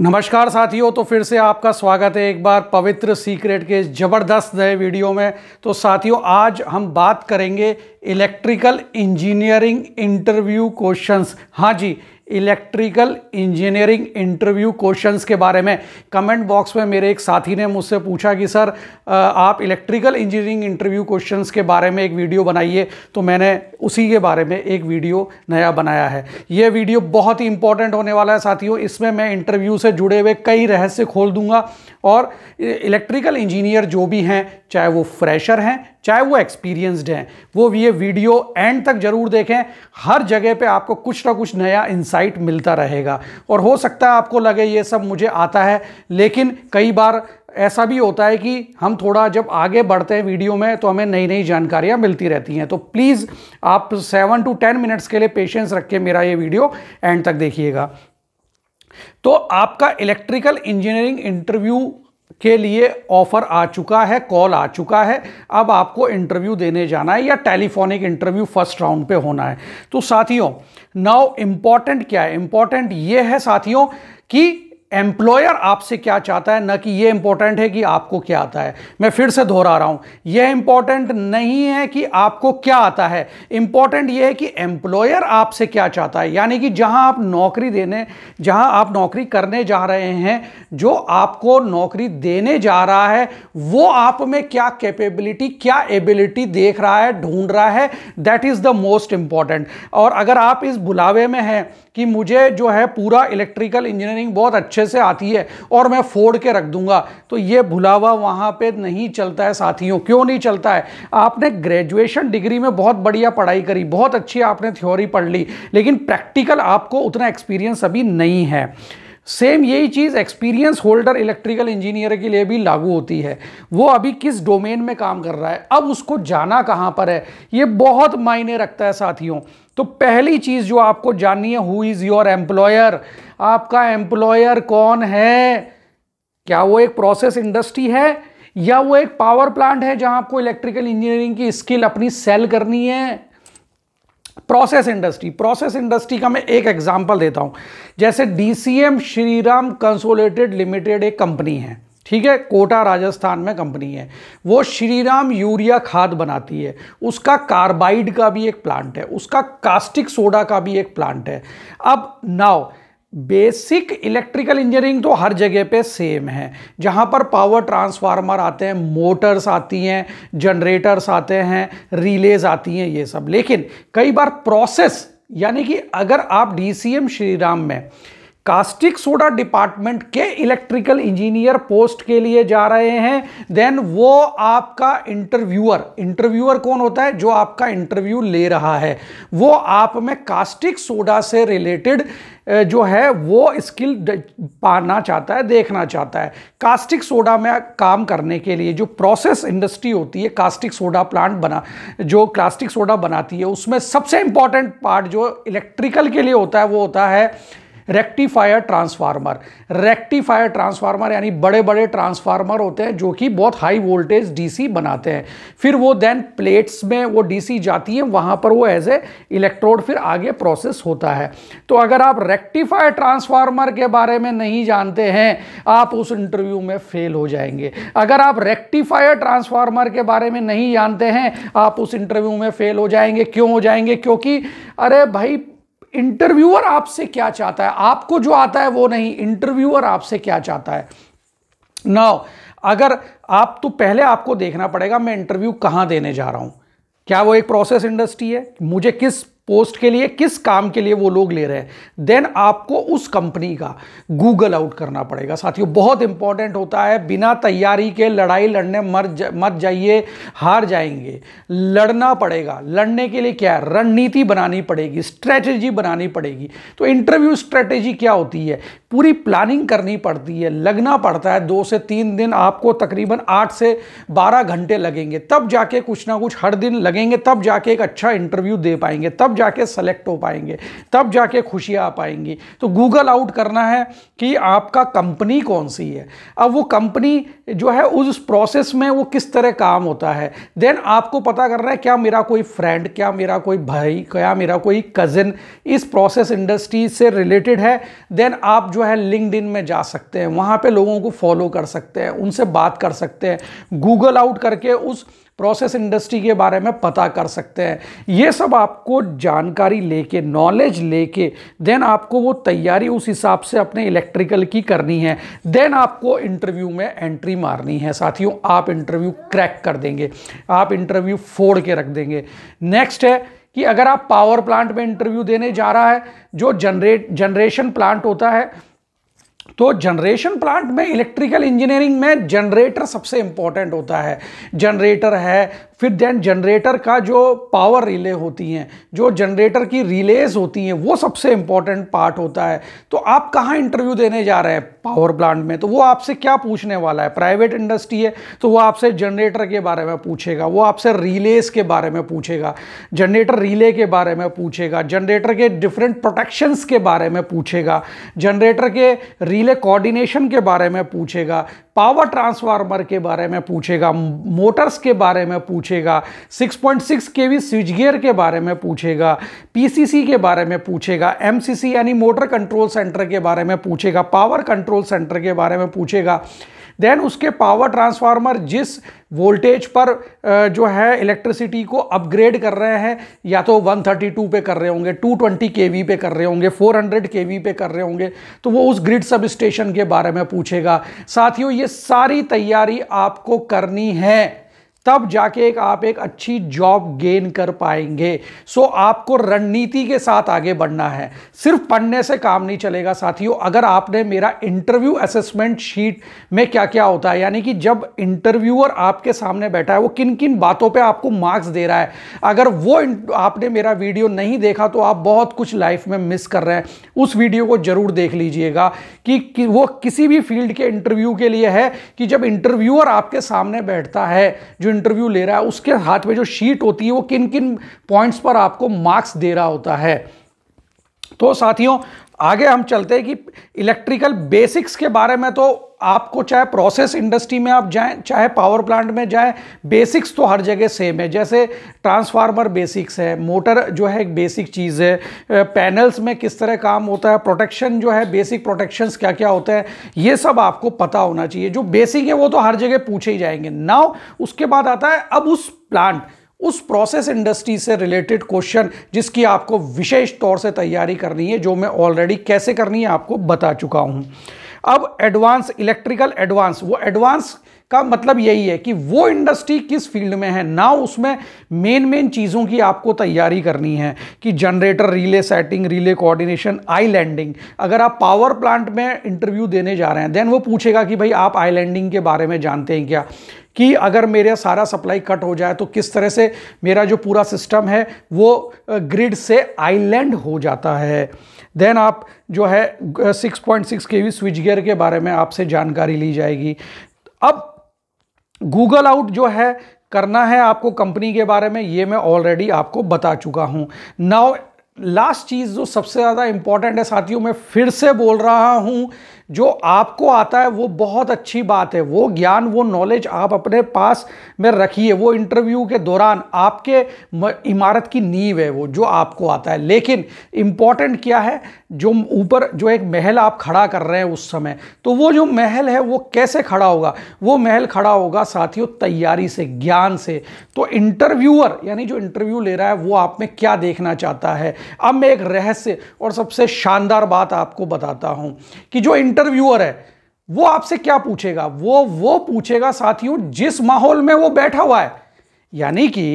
नमस्कार साथियों तो फिर से आपका स्वागत है एक बार पवित्र सीक्रेट के ज़बरदस्त नए वीडियो में तो साथियों आज हम बात करेंगे इलेक्ट्रिकल इंजीनियरिंग इंटरव्यू क्वेश्चंस हाँ जी इलेक्ट्रिकल इंजीनियरिंग इंटरव्यू क्वेश्चंस के बारे में कमेंट बॉक्स में मेरे एक साथी ने मुझसे पूछा कि सर आप इलेक्ट्रिकल इंजीनियरिंग इंटरव्यू क्वेश्चंस के बारे में एक वीडियो बनाइए तो मैंने उसी के बारे में एक वीडियो नया बनाया है ये वीडियो बहुत ही इंपॉर्टेंट होने वाला है साथियों इसमें मैं इंटरव्यू से जुड़े हुए कई रहस्य खोल दूंगा और इलेक्ट्रिकल इंजीनियर जो भी हैं चाहे वो फ्रेशर हैं चाहे वो एक्सपीरियंस्ड हैं वो ये वीडियो एंड तक जरूर देखें हर जगह पे आपको कुछ ना कुछ नया इंसाइट मिलता रहेगा और हो सकता है आपको लगे ये सब मुझे आता है लेकिन कई बार ऐसा भी होता है कि हम थोड़ा जब आगे बढ़ते हैं वीडियो में तो हमें नई नई जानकारियाँ मिलती रहती हैं तो प्लीज़ आप सेवन टू टेन मिनट्स के लिए पेशेंस रख के मेरा ये वीडियो एंड तक देखिएगा तो आपका इलेक्ट्रिकल इंजीनियरिंग इंटरव्यू के लिए ऑफ़र आ चुका है कॉल आ चुका है अब आपको इंटरव्यू देने जाना है या टेलीफोनिक इंटरव्यू फर्स्ट राउंड पे होना है तो साथियों नाउ इम्पॉर्टेंट क्या है इम्पॉर्टेंट ये है साथियों कि एम्प्लॉयर आपसे क्या चाहता है न कि ये इंपॉर्टेंट है कि आपको क्या आता है मैं फिर से दोहरा रहा हूँ यह इंपॉर्टेंट नहीं है कि आपको क्या आता है इंपॉर्टेंट यह है कि एम्प्लॉयर आपसे क्या चाहता है यानी कि जहाँ आप नौकरी देने जहाँ आप नौकरी करने जा रहे हैं जो आपको नौकरी देने जा रहा है वो आप में क्या कैपेबिलिटी क्या एबिलिटी देख रहा है ढूंढ रहा है that is the most important और अगर आप इस बुलावे में हैं कि मुझे जो है पूरा इलेक्ट्रिकल इंजीनियरिंग बहुत अच्छा अच्छे से आती है और मैं फोड़ के रख दूंगा तो ये भुलावा वहाँ पे नहीं चलता है साथियों क्यों नहीं चलता है आपने ग्रेजुएशन डिग्री में बहुत बढ़िया पढ़ाई करी बहुत अच्छी आपने थ्योरी पढ़ ली लेकिन प्रैक्टिकल आपको उतना एक्सपीरियंस अभी नहीं है सेम यही चीज़ एक्सपीरियंस होल्डर इलेक्ट्रिकल इंजीनियर के लिए भी लागू होती है वो अभी किस डोमेन में काम कर रहा है अब उसको जाना कहाँ पर है ये बहुत मायने रखता है साथियों तो पहली चीज़ जो आपको जाननी है हु इज़ योर एम्प्लॉयर आपका एम्प्लॉयर कौन है क्या वो एक प्रोसेस इंडस्ट्री है या वो एक पावर प्लांट है जहां आपको इलेक्ट्रिकल इंजीनियरिंग की स्किल अपनी सेल करनी है प्रोसेस इंडस्ट्री प्रोसेस इंडस्ट्री का मैं एक एग्जांपल देता हूं जैसे डीसीएम श्रीराम कंसोलेटेड लिमिटेड एक कंपनी है ठीक है कोटा राजस्थान में कंपनी है वो श्रीराम यूरिया खाद बनाती है उसका कार्बाइड का भी एक प्लांट है उसका कास्टिक सोडा का भी एक प्लांट है अब नाउ बेसिक इलेक्ट्रिकल इंजीनियरिंग तो हर जगह पे सेम है जहाँ पर पावर ट्रांसफार्मर आते हैं मोटर्स आती हैं जनरेटर्स आते हैं रिलेज आती हैं ये सब लेकिन कई बार प्रोसेस यानी कि अगर आप डीसीएम श्रीराम में कास्टिक सोडा डिपार्टमेंट के इलेक्ट्रिकल इंजीनियर पोस्ट के लिए जा रहे हैं देन वो आपका इंटरव्यूअर इंटरव्यूअर कौन होता है जो आपका इंटरव्यू ले रहा है वो आप में कास्टिक सोडा से रिलेटेड जो है वो स्किल पाना चाहता है देखना चाहता है कास्टिक सोडा में काम करने के लिए जो प्रोसेस इंडस्ट्री होती है कास्टिक सोडा प्लांट बना जो कास्टिक सोडा बनाती है उसमें सबसे इंपॉर्टेंट पार्ट जो इलेक्ट्रिकल के लिए होता है वो होता है रेक्टिफायर ट्रांसफार्मर रेक्टिफायर ट्रांसफार्मर यानी बड़े बड़े ट्रांसफार्मर होते हैं जो कि बहुत हाई वोल्टेज डीसी बनाते हैं फिर वो देन प्लेट्स में वो डीसी जाती है वहाँ पर वो एज ए इलेक्ट्रोड फिर आगे प्रोसेस होता है तो अगर आप रेक्टिफायर ट्रांसफार्मर के बारे में नहीं जानते हैं आप उस इंटरव्यू में फेल हो जाएंगे अगर आप रेक्टिफायर ट्रांसफार्मर के बारे में नहीं जानते हैं आप उस इंटरव्यू में फेल हो जाएंगे क्यों हो जाएंगे क्योंकि अरे भाई इंटरव्यूअर आपसे क्या चाहता है आपको जो आता है वो नहीं इंटरव्यूअर आपसे क्या चाहता है नाउ अगर आप तो पहले आपको देखना पड़ेगा मैं इंटरव्यू कहाँ देने जा रहा हूँ क्या वो एक प्रोसेस इंडस्ट्री है मुझे किस पोस्ट के लिए किस काम के लिए वो लोग ले रहे हैं देन आपको उस कंपनी का गूगल आउट करना पड़ेगा साथियों बहुत इंपॉर्टेंट होता है बिना तैयारी के लड़ाई लड़ने मर जा, मत जाइए हार जाएंगे लड़ना पड़ेगा लड़ने के लिए क्या है रणनीति बनानी पड़ेगी स्ट्रैटेजी बनानी पड़ेगी तो इंटरव्यू स्ट्रैटेजी क्या होती है पूरी प्लानिंग करनी पड़ती है लगना पड़ता है दो से तीन दिन आपको तकरीबन आठ से बारह घंटे लगेंगे तब जाके कुछ ना कुछ हर दिन लगेंगे तब जाके एक अच्छा इंटरव्यू दे पाएंगे तब जाके सेलेक्ट हो पाएंगे तब जाके खुशी आ पाएंगी तो गूगल आउट करना है कि आपका कंपनी कौन सी है अब वो कंपनी जो है उस प्रोसेस में वो किस तरह काम होता है देन आपको पता करना है क्या मेरा कोई फ्रेंड क्या मेरा कोई भाई क्या मेरा कोई कज़िन इस प्रोसेस इंडस्ट्री से रिलेटेड है देन आप जो है लिंकड में जा सकते हैं वहाँ पर लोगों को फॉलो कर सकते हैं उनसे बात कर सकते हैं गूगल आउट करके उस प्रोसेस इंडस्ट्री के बारे में पता कर सकते हैं ये सब आपको जानकारी लेके नॉलेज लेके देन आपको वो तैयारी उस हिसाब से अपने इलेक्ट्रिकल की करनी है देन आपको इंटरव्यू में एंट्री मारनी है साथियों आप इंटरव्यू क्रैक कर देंगे आप इंटरव्यू फोड़ के रख देंगे नेक्स्ट है कि अगर आप पावर प्लांट में इंटरव्यू देने जा रहा है जो जनरेट जनरेशन प्लांट होता है तो जनरेशन प्लांट में इलेक्ट्रिकल इंजीनियरिंग में जनरेटर सबसे इम्पॉर्टेंट होता है जनरेटर है फिर देन जनरेटर का जो पावर रिले होती हैं जो जनरेटर की रिलेज होती हैं वो सबसे इम्पॉर्टेंट पार्ट होता है तो आप कहाँ इंटरव्यू देने जा रहे हैं पावर प्लांट में तो वो आपसे क्या पूछने वाला है प्राइवेट इंडस्ट्री है तो वो आपसे जनरेटर के बारे में पूछेगा वो आपसे रिलेज के बारे में पूछेगा जनरेटर रिले के बारे में पूछेगा जनरेटर के डिफरेंट प्रोटेक्शंस के बारे में पूछेगा जनरेटर के रिले कोऑर्डिनेशन के बारे में पूछेगा पावर ट्रांसफार्मर के बारे में पूछेगा मोटर्स के बारे में पूछेगा पूछेगा 6.6 point six K V switch gear के बारे में पूछेगा पीसीसी के बारे में पूछेगा एमसीसी यानी मोटर कंट्रोल सेंटर के बारे में पूछेगा पावर कंट्रोल सेंटर के बारे में पूछेगा देन उसके पावर ट्रांसफार्मर जिस वोल्टेज पर जो है इलेक्ट्रिसिटी को अपग्रेड कर रहे हैं या तो 132 पे कर रहे होंगे 220 वी पे कर रहे होंगे 400 केवी पे कर रहे होंगे तो वो उस ग्रिड सब स्टेशन के बारे में पूछेगा साथियों ये सारी तैयारी आपको करनी है तब जाके एक आप एक अच्छी जॉब गेन कर पाएंगे सो so, आपको रणनीति के साथ आगे बढ़ना है सिर्फ पढ़ने से काम नहीं चलेगा साथियों अगर आपने मेरा इंटरव्यू असेसमेंट शीट में क्या क्या होता है यानी कि जब इंटरव्यूअर आपके सामने बैठा है वो किन किन बातों पे आपको मार्क्स दे रहा है अगर वो आपने मेरा वीडियो नहीं देखा तो आप बहुत कुछ लाइफ में मिस कर रहे हैं उस वीडियो को जरूर देख लीजिएगा कि, कि वो किसी भी फील्ड के इंटरव्यू के लिए है कि जब इंटरव्यूअर आपके सामने बैठता है जो इंटरव्यू ले रहा है उसके हाथ में जो शीट होती है वो किन किन पॉइंट्स पर आपको मार्क्स दे रहा होता है तो साथियों आगे हम चलते हैं कि इलेक्ट्रिकल बेसिक्स के बारे में तो आपको चाहे प्रोसेस इंडस्ट्री में आप जाएं चाहे पावर प्लांट में जाएं बेसिक्स तो हर जगह सेम है जैसे ट्रांसफार्मर बेसिक्स है मोटर जो है एक बेसिक चीज़ है पैनल्स में किस तरह काम होता है प्रोटेक्शन जो है बेसिक प्रोटेक्शंस क्या क्या होते हैं ये सब आपको पता होना चाहिए जो बेसिक है वो तो हर जगह पूछे ही जाएंगे नाव उसके बाद आता है अब उस प्लांट उस प्रोसेस इंडस्ट्री से रिलेटेड क्वेश्चन जिसकी आपको विशेष तौर से तैयारी करनी है जो मैं ऑलरेडी कैसे करनी है आपको बता चुका हूँ अब एडवांस इलेक्ट्रिकल एडवांस वो एडवांस का मतलब यही है कि वो इंडस्ट्री किस फील्ड में है ना उसमें मेन मेन चीज़ों की आपको तैयारी करनी है कि generator relay setting relay coordination islanding अगर आप पावर प्लांट में इंटरव्यू देने जा रहे हैं देन वो पूछेगा कि भाई आप आई लैंडिंग के बारे में जानते हैं क्या कि अगर मेरा सारा सप्लाई कट हो जाए तो किस तरह से मेरा जो पूरा सिस्टम है वो ग्रिड से आइलैंड हो जाता है देन आप जो है 6.6 के वी स्विच गेयर के बारे में आपसे जानकारी ली जाएगी अब गूगल आउट जो है करना है आपको कंपनी के बारे में ये मैं ऑलरेडी आपको बता चुका हूँ नाउ लास्ट चीज़ जो सबसे ज़्यादा इंपॉर्टेंट है साथियों मैं फिर से बोल रहा हूँ जो आपको आता है वो बहुत अच्छी बात है वो ज्ञान वो नॉलेज आप अपने पास में रखिए वो इंटरव्यू के दौरान आपके इमारत की नींव है वो जो आपको आता है लेकिन इम्पॉर्टेंट क्या है जो ऊपर जो एक महल आप खड़ा कर रहे हैं उस समय तो वो जो महल है वो कैसे खड़ा होगा वो महल खड़ा होगा साथियों तैयारी से ज्ञान से तो इंटरव्यूअर यानी जो इंटरव्यू ले रहा है वो आप में क्या देखना चाहता है अब मैं एक रहस्य और सबसे शानदार बात आपको बताता हूँ कि जो इंटर इंटरव्यूअर है वो आपसे क्या पूछेगा वो वो पूछेगा साथियों जिस माहौल में वो बैठा हुआ है यानी कि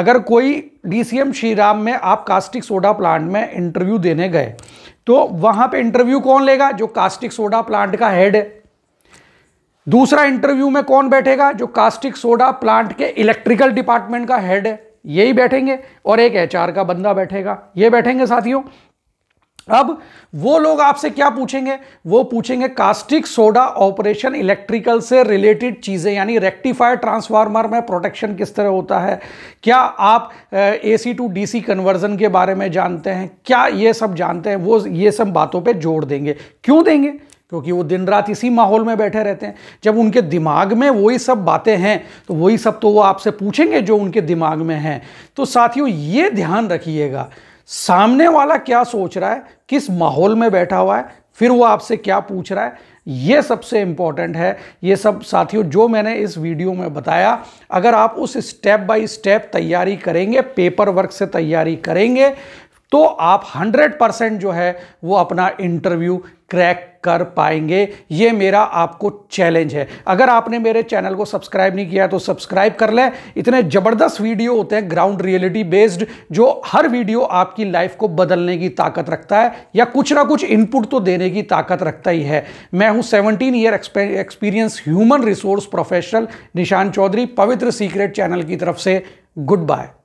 अगर कोई डीसीएम श्रीराम में आप कास्टिक सोडा प्लांट में इंटरव्यू देने गए तो वहां पे इंटरव्यू कौन लेगा जो कास्टिक सोडा प्लांट का हेड है दूसरा इंटरव्यू में कौन बैठेगा जो कास्टिक सोडा प्लांट के इलेक्ट्रिकल डिपार्टमेंट का हेड है यही बैठेंगे और एक एचआर का बंदा बैठेगा ये बैठेंगे साथियों अब वो लोग आपसे क्या पूछेंगे वो पूछेंगे कास्टिक सोडा ऑपरेशन इलेक्ट्रिकल से रिलेटेड चीज़ें यानी रेक्टिफायर ट्रांसफार्मर में प्रोटेक्शन किस तरह होता है क्या आप A C to D C conversion के बारे में जानते हैं क्या ये सब जानते हैं वो ये सब बातों पे जोड़ देंगे क्यों देंगे क्योंकि वो दिन रात इसी माहौल में बैठे रहते हैं जब उनके दिमाग में वही सब बातें हैं तो वही सब तो वो आपसे पूछेंगे जो उनके दिमाग में हैं तो साथियों ये ध्यान रखिएगा सामने वाला क्या सोच रहा है किस माहौल में बैठा हुआ है फिर वो आपसे क्या पूछ रहा है ये सबसे इम्पॉर्टेंट है ये सब साथियों जो मैंने इस वीडियो में बताया अगर आप उस स्टेप बाय स्टेप तैयारी करेंगे पेपर वर्क से तैयारी करेंगे तो आप 100 परसेंट जो है वो अपना इंटरव्यू क्रैक कर पाएंगे ये मेरा आपको चैलेंज है अगर आपने मेरे चैनल को सब्सक्राइब नहीं किया तो सब्सक्राइब कर लें इतने ज़बरदस्त वीडियो होते हैं ग्राउंड रियलिटी बेस्ड जो हर वीडियो आपकी लाइफ को बदलने की ताकत रखता है या कुछ ना कुछ इनपुट तो देने की ताकत रखता ही है मैं हूं seventeen year experience human resource professional Nishan Chaudhary पवित्र सीक्रेट चैनल की तरफ से गुड बाय